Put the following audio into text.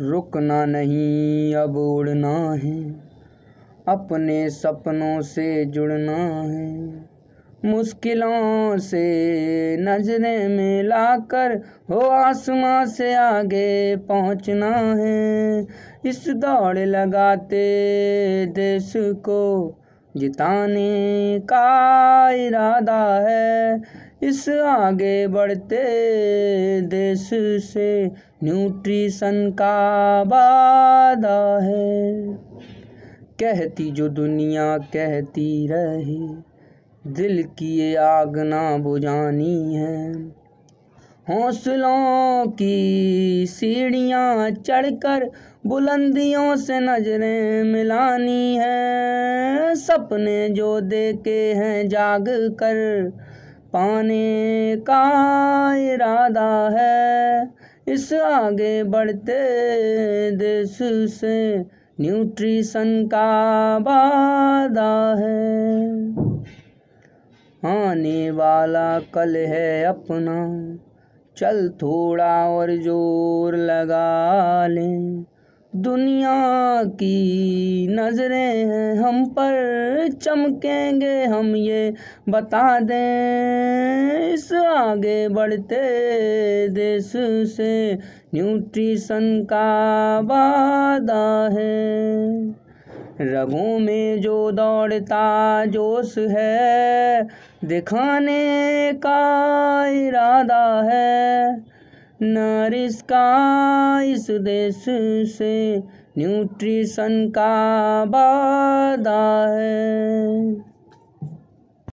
रुकना नहीं अब उड़ना है अपने सपनों से जुड़ना है मुश्किलों से नजरें मिलाकर हो आसमां से आगे पहुंचना है इस दौड़ लगाते देश को जिताने का इरादा है इस आगे बढ़ते देश से न्यूट्रिशन का वादा है कहती जो दुनिया कहती रही दिल की ये आग ना बुझानी है हौसलों की सीढ़ियाँ चढ़कर बुलंदियों से नजरें मिलानी है सपने जो देखे हैं जाग कर पाने का इरादा है इस आगे बढ़ते देश से न्यूट्रिशन का वादा है आने वाला कल है अपना चल थोड़ा और जोर लगा लें दुनिया की नज़रें हैं हम पर चमकेंगे हम ये बता दें इस आगे बढ़ते देश से न्यूट्रिशन का वादा है रगों में जो दौड़ता जोश है दिखाने का इरादा है नरिश का इस देश से न्यूट्रिशन का वादा है